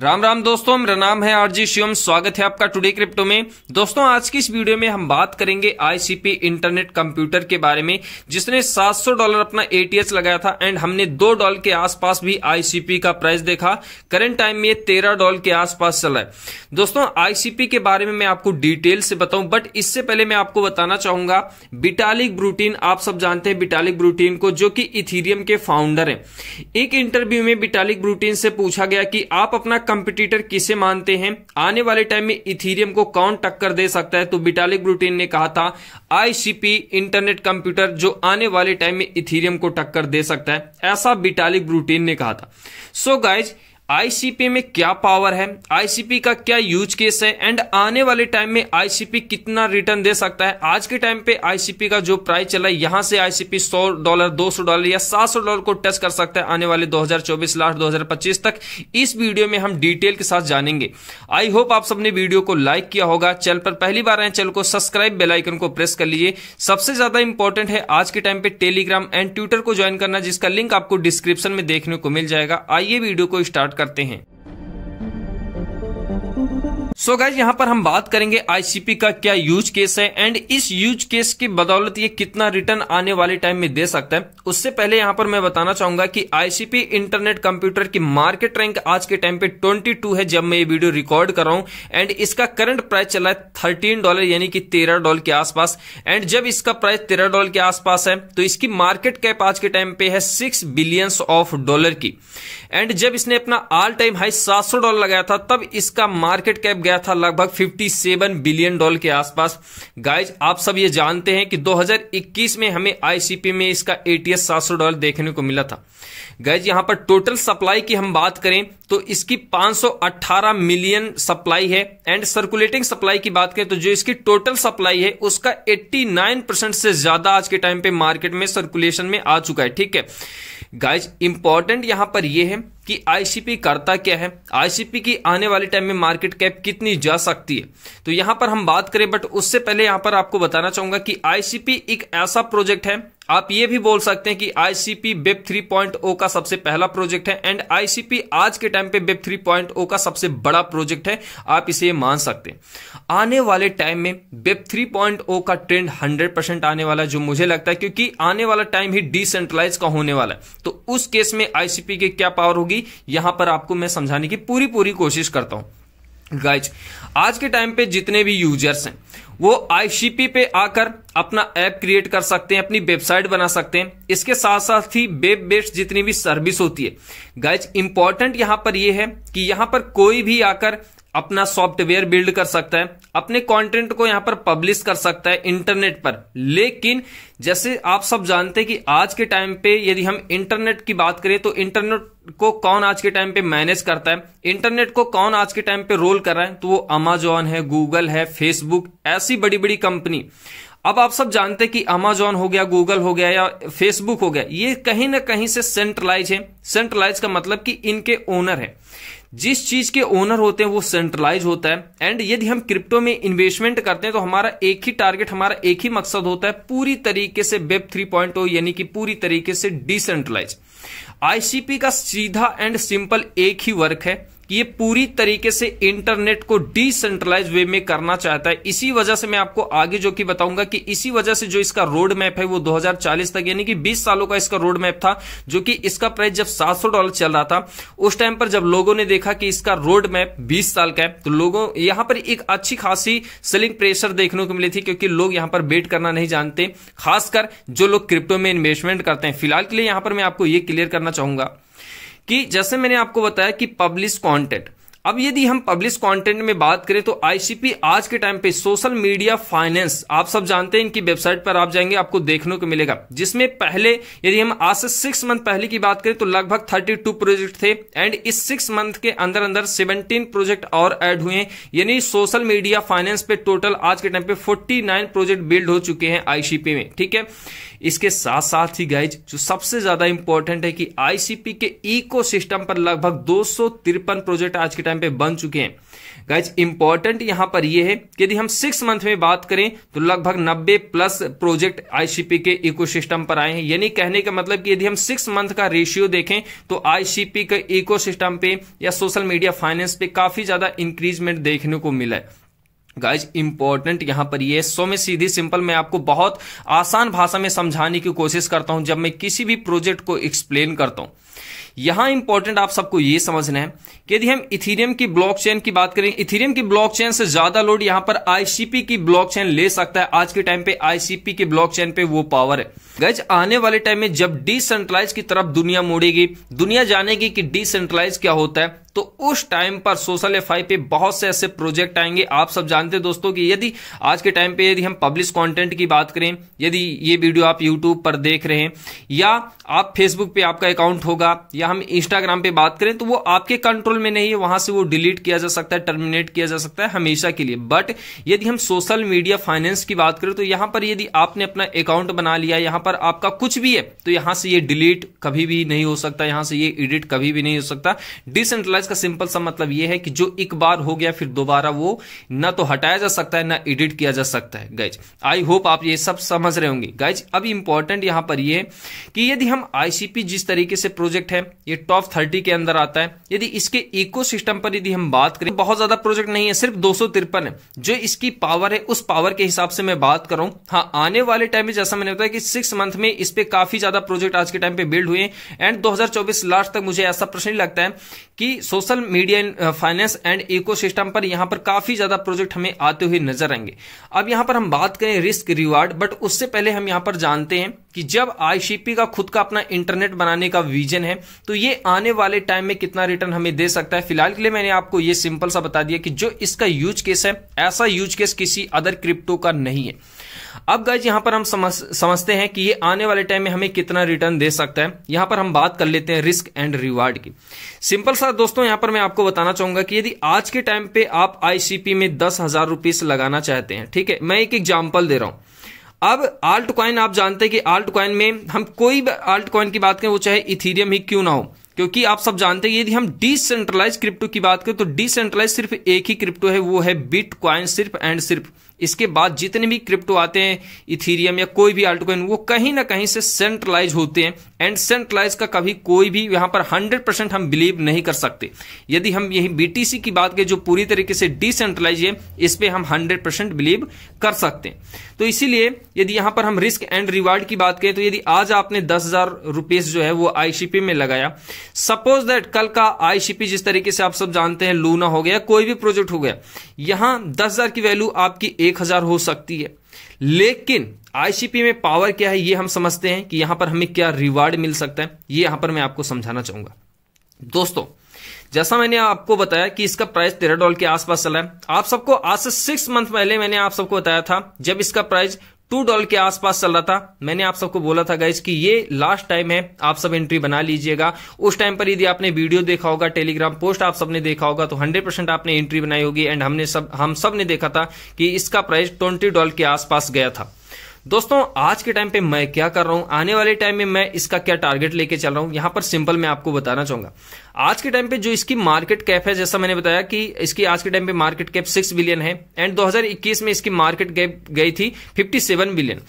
राम राम दोस्तों मेरा नाम है आरजी शिवम स्वागत है आपका टुडे क्रिप्टो में दोस्तों आज की इस वीडियो में हम बात करेंगे आईसीपी इंटरनेट कंप्यूटर के बारे में जिसने 700 डॉलर अपना एटीएस लगाया था एंड हमने दो डॉलर के आसपास भी आईसीपी का प्राइस देखा करंट टाइम में तेरह डॉलर के आसपास चला है दोस्तों आईसीपी के बारे में मैं आपको डिटेल से बताऊं बट इससे पहले मैं आपको बताना चाहूंगा बिटालिक ब्रूटीन आप सब जानते हैं बिटालिक ब्रूटीन को जो की इथीरियम के फाउंडर है एक इंटरव्यू में बिटालिक ब्रूटीन से पूछा गया कि आप अपना कंपिटिटर किसे मानते हैं आने वाले टाइम में इथीरियम को कौन टक्कर दे सकता है तो बिटालिक ब्रुटीन ने कहा था आईसीपी इंटरनेट कंप्यूटर जो आने वाले टाइम में इथीरियम को टक्कर दे सकता है ऐसा बिटालिक ब्रुटीन ने कहा था सो so गाइज आईसीपी में क्या पावर है आईसीपी का क्या यूज केस है एंड आने वाले टाइम में आईसीपी कितना रिटर्न दे सकता है आज के टाइम पे आईसीपी का जो प्राइस चला है यहां से आईसीपी 100 डॉलर 200 डॉलर या 700 डॉलर को टच कर सकता है आने वाले 2024 लास्ट 2025 तक इस वीडियो में हम डिटेल के साथ जानेंगे आई होप आप सबने वीडियो को लाइक किया होगा चैनल पर पहली बार आए चैनल को सब्सक्राइब बेलाइकन को प्रेस कर लीजिए सबसे ज्यादा इंपॉर्टेंट है आज के टाइम पे टेलीग्राम एंड ट्विटर को ज्वाइन करना जिसका लिंक आपको डिस्क्रिप्शन में देखने को मिल जाएगा आइए वीडियो को स्टार्ट करते हैं सो गाइज यहाँ पर हम बात करेंगे आईसीपी का क्या यूज केस है एंड इस यूज केस की बदौलत ये कितना रिटर्न आने वाले टाइम में दे सकता है उससे पहले यहाँ पर मैं बताना चाहूंगा कि आईसीपी इंटरनेट कंप्यूटर की मार्केट रैंक आज के टाइम पे 22 है जब मैं ये वीडियो रिकॉर्ड कर रहा हूँ एंड इसका करंट प्राइस चला है थर्टीन डॉलर यानी कि तेरह डॉलर के आसपास एंड जब इसका प्राइस तेरह डॉलर के आसपास है तो इसकी मार्केट कैप आज के टाइम पे है सिक्स बिलियंस ऑफ डॉलर की एंड जब इसने अपना ऑल टाइम हाई सात डॉलर लगाया था तब इसका मार्केट कैप गया था लगभग 57 बिलियन डॉलर के आसपास गाइज आप सब ये जानते हैं कि 2021 में हमें आईसीपी में इसका एटीएस सात डॉलर देखने को मिला था गाइज यहां पर टोटल सप्लाई की हम बात करें तो इसकी 518 मिलियन सप्लाई है एंड सर्कुलेटिंग सप्लाई की बात करें तो जो इसकी टोटल सप्लाई है उसका 89 से ज्यादा आज के टाइम पे मार्केट में सर्कुलेशन में आ चुका है ठीक है गाइज इंपॉर्टेंट यहां पर यह है कि आईसीपी करता क्या है आईसीपी की आने वाले टाइम में मार्केट कैप कितनी जा सकती है तो यहां पर हम बात करें बट उससे पहले यहां पर आपको बताना चाहूंगा कि आईसीपी एक ऐसा प्रोजेक्ट है आप ये भी बोल सकते हैं कि आईसीपी वेब 3.0 का सबसे पहला प्रोजेक्ट है एंड आईसीपी आज के टाइम पे वेब 3.0 का सबसे बड़ा प्रोजेक्ट है आप इसे मान सकते हैं आने वाले टाइम में वेब 3.0 का ट्रेंड 100 परसेंट आने वाला है जो मुझे लगता है क्योंकि आने वाला टाइम ही डिसेंट्रलाइज का होने वाला है तो उस केस में आईसीपी की क्या पावर होगी होगी यहां पर आपको मैं समझाने की पूरी पूरी कोशिश करता हूं गाइज आज के टाइम पे जितने भी यूजर्स हैं वो आईसीपी पे आकर अपना ऐप क्रिएट कर सकते हैं अपनी वेबसाइट बना सकते हैं इसके साथ साथ ही वेब बेस्ड जितनी भी सर्विस होती है गाइज इंपॉर्टेंट यहां पर यह है कि यहां पर कोई भी आकर अपना सॉफ्टवेयर बिल्ड कर सकता है अपने कंटेंट को यहां पर पब्लिश कर सकता है इंटरनेट पर लेकिन जैसे आप सब जानते हैं कि आज के टाइम पे यदि हम इंटरनेट की बात करें तो इंटरनेट को कौन आज के टाइम पे मैनेज करता है इंटरनेट को कौन आज के टाइम पे रोल कर रहा है तो वो अमेजोन है गूगल है फेसबुक ऐसी बड़ी बड़ी कंपनी अब आप सब जानते हैं कि अमेजोन हो गया गूगल हो गया या फेसबुक हो गया ये कहीं ना कहीं से सेंट्रलाइज है सेंट्रलाइज का मतलब कि इनके ओनर है जिस चीज के ओनर होते हैं वो सेंट्रलाइज होता है एंड यदि हम क्रिप्टो में इन्वेस्टमेंट करते हैं तो हमारा एक ही टारगेट हमारा एक ही मकसद होता है पूरी तरीके से वेब थ्री पॉइंट यानी कि पूरी तरीके से डिसेंट्रलाइज आईसीपी का सीधा एंड सिंपल एक ही वर्क है कि ये पूरी तरीके से इंटरनेट को डिसेंट्रलाइज वे में करना चाहता है इसी वजह से मैं आपको आगे जो कि बताऊंगा कि इसी वजह से जो इसका रोड मैप है वो 2040 तक यानी कि 20 सालों का इसका रोड मैप था जो कि इसका प्राइस जब 700 डॉलर चल रहा था उस टाइम पर जब लोगों ने देखा कि इसका रोड मैप बीस साल का है तो लोगों यहां पर एक अच्छी खासी सेलिंग प्रेशर देखने को मिली थी क्योंकि लोग यहां पर बेट करना नहीं जानते खासकर जो लोग क्रिप्टो में इन्वेस्टमेंट करते हैं फिलहाल के लिए यहां पर मैं आपको ये क्लियर करना चाहूंगा कि जैसे मैंने आपको बताया कि पब्लिश कंटेंट अब यदि हम पब्लिश कंटेंट में बात करें तो आईसीपी आज के टाइम पे सोशल मीडिया फाइनेंस आप सब जानते हैं इनकी वेबसाइट पर आप जाएंगे आपको देखने को मिलेगा जिसमें पहले यदि हम आज से सिक्स मंथ पहले की बात करें तो लगभग थर्टी टू प्रोजेक्ट थे एंड इस सिक्स मंथ के अंदर अंदर सेवनटीन प्रोजेक्ट और एड हुए यानी सोशल मीडिया फाइनेंस पे टोटल आज के टाइम पे फोर्टी प्रोजेक्ट बिल्ड हो चुके हैं आईसीपी में ठीक है इसके साथ साथ ही गाइज जो सबसे ज्यादा इंपॉर्टेंट है कि आईसीपी के सिस्टम पर लगभग दो प्रोजेक्ट आज के टाइम पे बन चुके हैं गाइज इंपॉर्टेंट यहां पर यह है कि यदि हम सिक्स मंथ में बात करें तो लगभग नब्बे प्लस प्रोजेक्ट आईसीपी के इको पर आए हैं यानी कहने का मतलब कि यदि हम सिक्स मंथ का रेशियो देखें तो आईसीपी के इको पे या सोशल मीडिया फाइनेंस पे काफी ज्यादा इंक्रीजमेंट देखने को मिला है गाइज इंपॉर्टेंट यहां पर ये सो में सीधी सिंपल मैं आपको बहुत आसान भाषा में समझाने की कोशिश करता हूं जब मैं किसी भी प्रोजेक्ट को एक्सप्लेन करता हूं यहां इंपॉर्टेंट आप सबको ये समझना है कि यदि हम इथीरियम की ब्लॉकचेन की बात करें इथीरियम की ब्लॉकचेन से ज्यादा लोड यहां पर आईसीपी की ब्लॉकचेन ले सकता है आज के टाइम पे आईसीपी की ब्लॉकचेन पे वो पावर है गैज आने वाले टाइम में जब डिसेंट्रलाइज की तरफ दुनिया मोड़ेगी दुनिया जानेगी कि डिसेंट्रलाइज क्या होता है तो उस टाइम पर सोशल एफ पे बहुत से ऐसे प्रोजेक्ट आएंगे आप सब जानते हैं दोस्तों कि यदि आज के टाइम पे यदि हम पब्लिश कंटेंट की बात करें यदि ये वीडियो आप यूट्यूब पर देख रहे हैं या आप फेसबुक पे आपका अकाउंट होगा या हम इंस्टाग्राम पे बात करें तो वो आपके कंट्रोल में नहीं है वहां से वो डिलीट किया जा सकता है टर्मिनेट किया जा सकता है हमेशा के लिए बट यदि हम सोशल मीडिया फाइनेंस की बात करें तो यहां पर यदि आपने अपना अकाउंट बना लिया यहां यहां पर आपका कुछ भी है तो यहां से ये डिलीट कभी भी नहीं हो सकता यहां से ये एडिट कभी भी नहीं हो सकता डिसेंट्रलाइज का सिंपल सा मतलब ये है कि जो एक बार हो गया फिर दोबारा वो ना तो हटाया जा सकता है ना एडिट किया जा सकता है गैज आई होप आप ये सब समझ रहे होंगे गैज अब इंपॉर्टेंट यहां पर यह कि यदि हम आईसीपी जिस तरीके से प्रोजेक्ट है ये टॉप थर्टी के अंदर आता है यदि इसके इको पर यदि हम बात करें बहुत ज्यादा प्रोजेक्ट नहीं है सिर्फ दो है जो इसकी पावर है उस पावर के हिसाब से मैं बात कर रहा हूं हाँ आने वाले टाइम में जैसा मैंने बताया कि सिक्स सिक्स मंथ में इस पर काफी ज्यादा प्रोजेक्ट आज के टाइम पे बिल्ड हुए एंड 2024 लास्ट तक मुझे ऐसा प्रश्न लगता है कि social media finance and ecosystem पर यहां पर काफी ज्यादा प्रोजेक्ट हमें आते हुए नजर आएंगे अब यहां पर हम बात करें रिस्क रिवार्ड बट उससे पहले हम यहां पर जानते हैं कि जब आईसीपी का खुद का अपना इंटरनेट बनाने का विजन है तो ये आने वाले टाइम में कितना रिटर्न हमें दे सकता है फिलहाल के लिए मैंने आपको ये सिंपल सा बता दिया कि जो इसका यूज केस है ऐसा यूज केस किसी अदर क्रिप्टो का नहीं है अब गाइज यहां पर हम समझ समझते हैं कि ये आने वाले टाइम में हमें कितना रिटर्न दे सकता है यहां पर हम बात कर लेते हैं रिस्क एंड रिवार्ड की सिंपल सा दोस्तों यहां पर मैं आपको बताना चाहूंगा कि यदि आज के टाइम पे आप आईसीपी में दस हजार रुपीस लगाना चाहते हैं ठीक है मैं एक एग्जाम्पल दे रहा हूं अब आल्ट क्वाइन आप जानते हैं कि आल्ट क्वाइन में हम कोई भी आल्ट क्वाइन की बात करें वो चाहे इथीरियम ही क्यों ना हो क्योंकि आप सब जानते हैं यदि हम डिसेंट्रलाइज क्रिप्टो की बात करें तो डिसेंट्रलाइज सिर्फ एक ही क्रिप्टो है वो है बिट क्वाइन सिर्फ एंड सिर्फ इसके बाद जितने भी क्रिप्टो आते हैं इथीरियम या कोई भी आल्ट वो कहीं ना कहीं से सेंट्रलाइज होते हैं एंड सेंट्रलाइज का कभी कोई भी यहां पर 100 परसेंट हम बिलीव नहीं कर सकते यदि हम यही बीटीसी की बात करें जो पूरी तरीके से डिसेंट्रलाइज है इस पर हम 100 परसेंट बिलीव कर सकते हैं तो इसीलिए यदि यहां पर हम रिस्क एंड रिवार्ड की बात करें तो यदि आज आपने दस हजार जो है वो आईसीपी में लगाया सपोज दैट कल का आईसीपी जिस तरीके से आप सब जानते हैं लूना हो गया कोई भी प्रोजेक्ट हो गया यहां दस की वैल्यू आपकी एक एक हजार हो सकती है लेकिन आईसीपी में पावर क्या है ये हम समझते हैं कि यहां पर हमें क्या रिवार्ड मिल सकता है ये यहां पर मैं आपको समझाना चाहूंगा दोस्तों जैसा मैंने आपको बताया कि इसका प्राइस तेरह डॉलर के आसपास चला है आप सबको आज से सिक्स मंथ पहले मैंने आप सबको बताया था जब इसका प्राइस टू डॉलर के आसपास चल रहा था मैंने आप सबको बोला था गाइज कि ये लास्ट टाइम है आप सब एंट्री बना लीजिएगा उस टाइम पर यदि आपने वीडियो देखा होगा टेलीग्राम पोस्ट आप सबने देखा होगा तो 100 परसेंट आपने एंट्री बनाई होगी एंड हमने सब हम सब ने देखा था कि इसका प्राइस 20 डॉलर के आसपास गया था दोस्तों आज के टाइम पे मैं क्या कर रहा हूं आने वाले टाइम में मैं इसका क्या टारगेट लेके चल रहा हूं यहां पर सिंपल मैं आपको बताना चाहूंगा आज के टाइम पे जो इसकी मार्केट कैप है जैसा मैंने बताया कि इसकी आज के टाइम पे मार्केट कैप सिक्स बिलियन है एंड 2021 में इसकी मार्केट कैप गई थी 57 बिलियन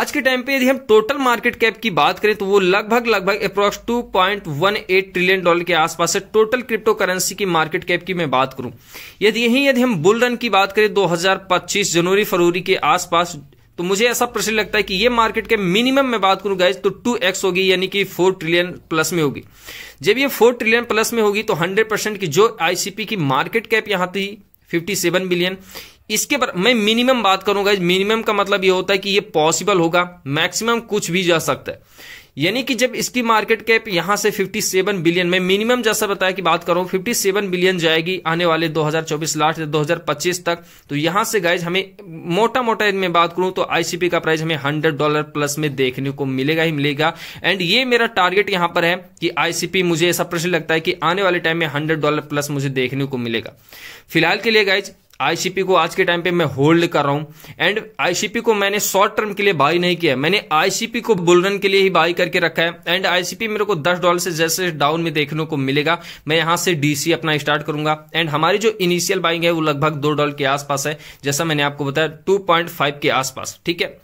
आज के टाइम पे यदि हम टोटल मार्केट कैप की बात करें तो वो लगभग लगभग अप्रोक्स 2.18 ट्रिलियन डॉलर के आसपास है टोटल क्रिप्टो करेंसी की मार्केट कैप की मैं बात करूं यदि यही यदि हम बुल रन की बात करें दो जनवरी फरवरी के आसपास तो मुझे ऐसा प्रश्न लगता है कि ये मार्केट के मिनिमम में बात करूं गाइज तो टू एक्स होगी यानी कि फोर ट्रिलियन प्लस में होगी जब ये फोर ट्रिलियन प्लस में होगी तो हंड्रेड परसेंट की जो आईसीपी की मार्केट कैप यहां थी फिफ्टी सेवन बिलियन इसके पर मैं मिनिमम बात करूंगा मिनिमम का मतलब ये होता है कि ये पॉसिबल होगा मैक्सिमम कुछ भी जा सकता है यानी कि जब इसकी मार्केट कैप यहां से 57 बिलियन में मिनिमम जैसा बताया कि बात करूं 57 बिलियन जाएगी आने वाले 2024 लास्ट दो हजार तक तो यहां से गाइज हमें मोटा मोटा इनमें बात करूं तो आईसीपी का प्राइस हमें 100 डॉलर प्लस में देखने को मिलेगा ही मिलेगा एंड ये मेरा टारगेट यहां पर है कि आईसीपी मुझे ऐसा प्रश्न लगता है कि आने वाले टाइम में हंड्रेड डॉलर प्लस मुझे देखने को मिलेगा फिलहाल के लिए गाइज आईसीपी को आज के टाइम पे मैं होल्ड कर रहा हूं एंड आईसीपी को मैंने शॉर्ट टर्म के लिए बाई नहीं किया मैंने आईसीपी को बुलरन के लिए ही बाई करके रखा है एंड आईसीपी मेरे को दस डॉलर से जैसे डाउन में देखने को मिलेगा मैं यहां से डीसी अपना स्टार्ट करूंगा एंड हमारी जो इनिशियल बाइंग है वो लगभग दो डॉलर के आसपास है जैसा मैंने आपको बताया टू के आसपास ठीक है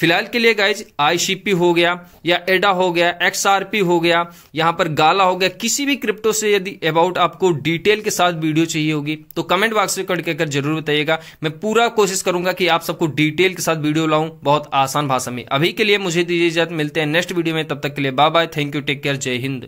फिलहाल के लिए गाइज आईसीपी हो गया या एडा हो गया एक्सआरपी हो गया यहाँ पर गाला हो गया किसी भी क्रिप्टो से यदि अबाउट आपको डिटेल के साथ वीडियो चाहिए होगी तो कमेंट बॉक्स में कट कर जरूर बताइएगा मैं पूरा कोशिश करूंगा कि आप सबको डिटेल के साथ वीडियो लाऊं बहुत आसान भाषा में अभी के लिए मुझे दीजिए इजाजत मिलते हैं नेक्स्ट वीडियो में तब तक के लिए bye bye thank you take care जय हिंद